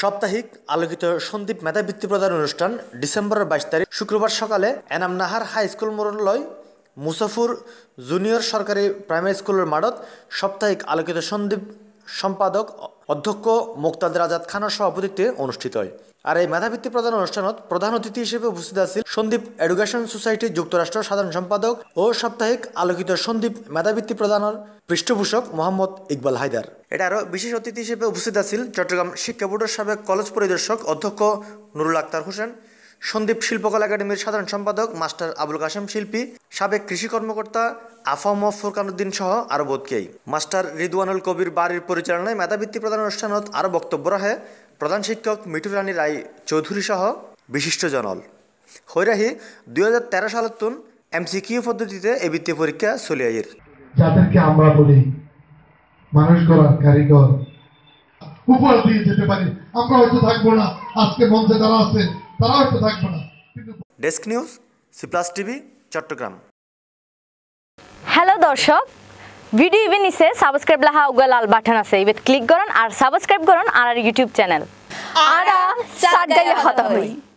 সাপ্তাহিক আলোকিত সন্দীপ মেধাবৃত্তি প্রদান অনুষ্ঠান ডিসেম্বরের বাইশ তারিখ শুক্রবার সকালে এনাম নাহার হাই স্কুল মোড়লয় মুসাফুর জুনিয়র সরকারি প্রাইমারি স্কুলের মাঠত সাপ্তাহিক আলোকিত সন্দীপ সম্পাদক অধ্যক্ষ মোক্তাদ আজাদ খানের সভাপতিত্বে অনুষ্ঠিত হয় আর এই মেধাবৃত্তি প্রদান অনুষ্ঠানত প্রধান অতিথি হিসেবে উপস্থিত আছেন সন্দীপ এডুকেশন সোসাইটি যুক্তরাষ্ট্র সাধারণ সম্পাদক ও সাপ্তাহিক আলোকিত সন্দীপ মেধাবৃত্তি প্রদানের পৃষ্ঠপোষক মোহাম্মদ ইকবাল হায়দার এটা আরও বিশেষ অতিথি হিসেবে উপস্থিত আছেন চট্টগ্রাম শিক্ষা বোর্ডের সাবেক কলেজ পরিদর্শক অধ্যক্ষ নুরুল আক্তার হোসেন সন্দীপ শিল্পকলা একাডেমির সাধারণ সম্পাদক মাস্টার আবুল কাশেম শিল্পী সাবেক কৃষি কর্মকর্তা আফাম ফুরকানুদ্দিন সহ আরও বোধকেই মাস্টার রিদওয়ানুল কবির বাড়ির পরিচালনায় মেধাবৃত্তি প্রদান অনুষ্ঠানত আরও বক্তব্য রাখে প্রধান শিক্ষক মিঠু রানী রায় চৌধুরী সহ বিশিষ্ট জনল হৈরাহি দুই হাজার তেরো সালের তুন এমসিকিউ পদ্ধতিতে এ বৃত্তি পরীক্ষা চলিয়াইয়ের যাদেরকে আমরা বলি মানুষ গড়ার কারিগর উপর দিয়ে যেতে পারি আমরা হয়তো থাকবো না আজকে মঞ্চে তারা আছে তারা হয়তো থাকবে না desk news C plus TV Chittagong hello দর্শক ভিডিও ইভেন নিচে সাবস্ক্রাইব লাহা উগল লাল বাটন আছে ইবেত ক্লিক করুন আর সাবস্ক্রাইব করুন আর ইউটিউব চ্যানেল আর সাত হতা হই